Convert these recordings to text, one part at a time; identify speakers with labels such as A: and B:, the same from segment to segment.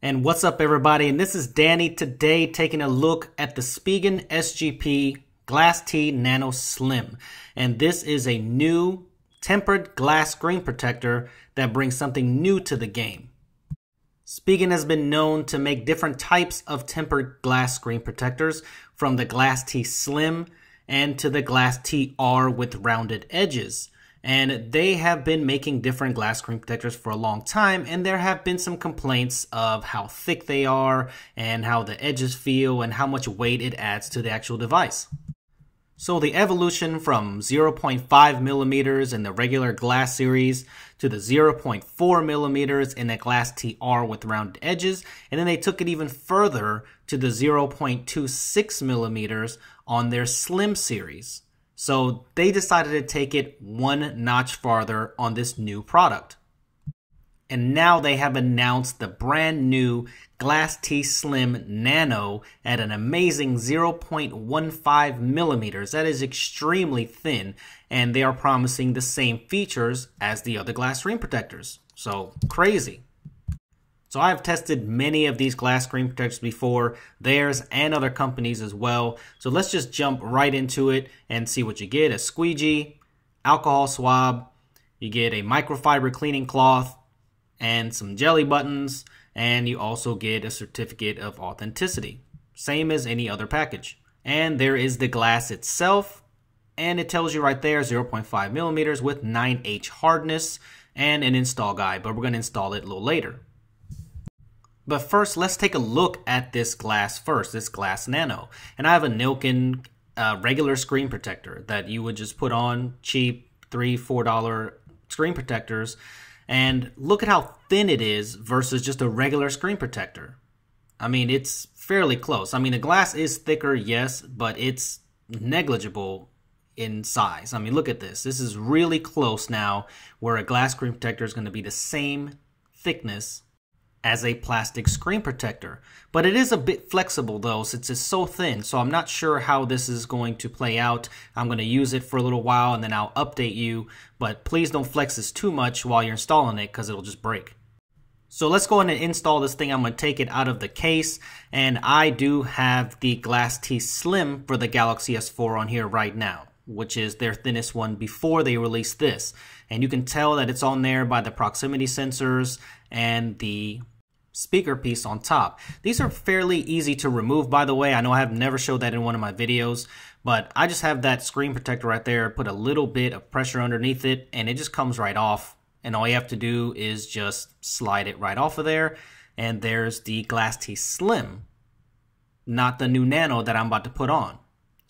A: And what's up everybody, and this is Danny today taking a look at the Spigen SGP Glass T Nano Slim. And this is a new tempered glass screen protector that brings something new to the game. Spigen has been known to make different types of tempered glass screen protectors from the Glass T Slim and to the Glass TR with rounded edges and they have been making different glass screen protectors for a long time and there have been some complaints of how thick they are and how the edges feel and how much weight it adds to the actual device. So the evolution from 0.5 millimeters in the regular glass series to the 0.4 millimeters in the glass TR with rounded edges, and then they took it even further to the 0.26 millimeters on their slim series. So they decided to take it one notch farther on this new product. And now they have announced the brand new Glass T Slim Nano at an amazing 0.15 millimeters. That is extremely thin, and they are promising the same features as the other glass screen protectors. So crazy. So I've tested many of these glass screen protectors before, theirs and other companies as well. So let's just jump right into it and see what you get. A squeegee, alcohol swab, you get a microfiber cleaning cloth and some jelly buttons, and you also get a certificate of authenticity, same as any other package. And there is the glass itself, and it tells you right there 0.5 millimeters with 9H hardness and an install guide, but we're gonna install it a little later. But first, let's take a look at this glass first, this glass nano. And I have a Nilkin uh, regular screen protector that you would just put on cheap three, four dollar screen protectors. And look at how thin it is versus just a regular screen protector. I mean, it's fairly close. I mean, the glass is thicker, yes, but it's negligible in size. I mean, look at this. This is really close now where a glass screen protector is going to be the same thickness as a plastic screen protector. But it is a bit flexible though, since it's so thin, so I'm not sure how this is going to play out. I'm gonna use it for a little while and then I'll update you, but please don't flex this too much while you're installing it because it'll just break. So let's go ahead and install this thing. I'm going to take it out of the case and I do have the Glass T Slim for the Galaxy S4 on here right now which is their thinnest one before they release this. And you can tell that it's on there by the proximity sensors and the speaker piece on top. These are fairly easy to remove, by the way. I know I have never showed that in one of my videos, but I just have that screen protector right there, put a little bit of pressure underneath it, and it just comes right off. And all you have to do is just slide it right off of there. And there's the Glass T Slim, not the new Nano that I'm about to put on.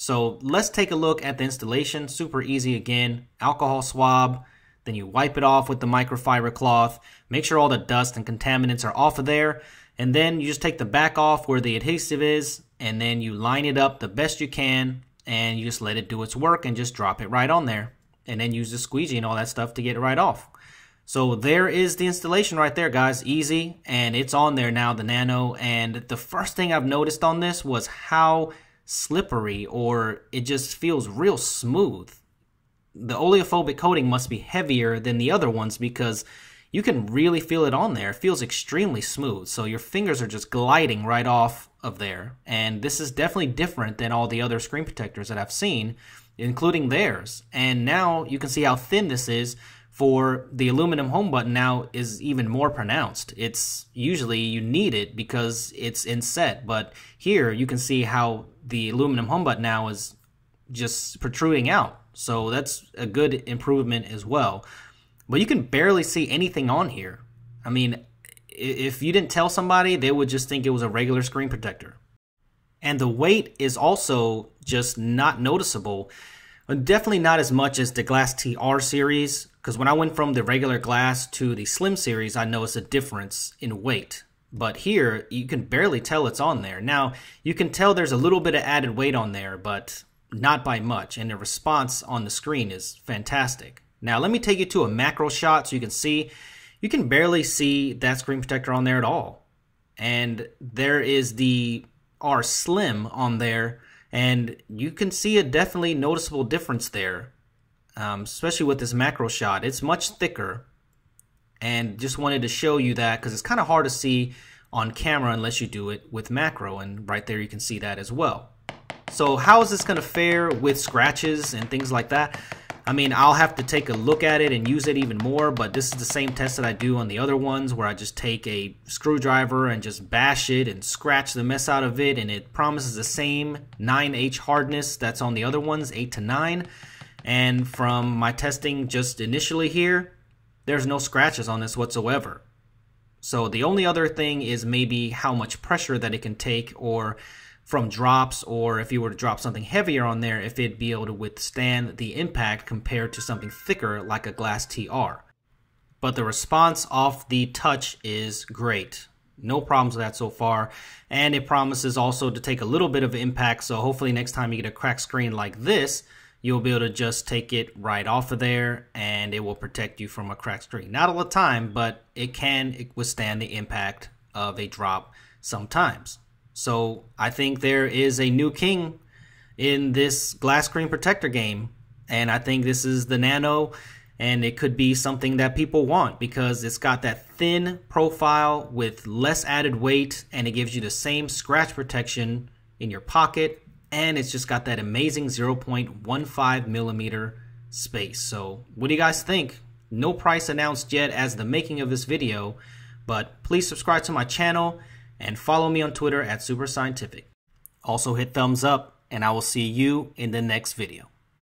A: So let's take a look at the installation. Super easy again. Alcohol swab, then you wipe it off with the microfiber cloth. Make sure all the dust and contaminants are off of there. And then you just take the back off where the adhesive is and then you line it up the best you can and you just let it do its work and just drop it right on there. And then use the squeegee and all that stuff to get it right off. So there is the installation right there, guys. Easy, and it's on there now, the Nano. And the first thing I've noticed on this was how slippery or it just feels real smooth. The oleophobic coating must be heavier than the other ones because you can really feel it on there. It feels extremely smooth. So your fingers are just gliding right off of there. And this is definitely different than all the other screen protectors that I've seen, including theirs. And now you can see how thin this is for the aluminum home button now is even more pronounced. It's usually you need it because it's inset, but here you can see how the aluminum home button now is just protruding out. So that's a good improvement as well. But you can barely see anything on here. I mean, if you didn't tell somebody, they would just think it was a regular screen protector. And the weight is also just not noticeable. Definitely not as much as the Glass TR series, because when I went from the regular glass to the slim series, I noticed a difference in weight. But here, you can barely tell it's on there. Now, you can tell there's a little bit of added weight on there, but not by much, and the response on the screen is fantastic. Now, let me take you to a macro shot so you can see. You can barely see that screen protector on there at all. And there is the R Slim on there, and you can see a definitely noticeable difference there, um, especially with this macro shot. It's much thicker. And just wanted to show you that because it's kind of hard to see on camera unless you do it with macro. And right there you can see that as well. So how is this going to fare with scratches and things like that? I mean, I'll have to take a look at it and use it even more, but this is the same test that I do on the other ones where I just take a screwdriver and just bash it and scratch the mess out of it and it promises the same 9H hardness that's on the other ones, 8 to 9. And from my testing just initially here, there's no scratches on this whatsoever. So the only other thing is maybe how much pressure that it can take or from drops or if you were to drop something heavier on there if it'd be able to withstand the impact compared to something thicker like a glass TR. But the response off the touch is great. No problems with that so far. And it promises also to take a little bit of impact. So hopefully next time you get a cracked screen like this, you'll be able to just take it right off of there and it will protect you from a cracked screen. Not all the time, but it can withstand the impact of a drop sometimes. So I think there is a new king in this glass screen protector game. And I think this is the Nano, and it could be something that people want because it's got that thin profile with less added weight, and it gives you the same scratch protection in your pocket. And it's just got that amazing 0.15 millimeter space. So, what do you guys think? No price announced yet as the making of this video, but please subscribe to my channel and follow me on Twitter at Super Scientific. Also hit thumbs up, and I will see you in the next video.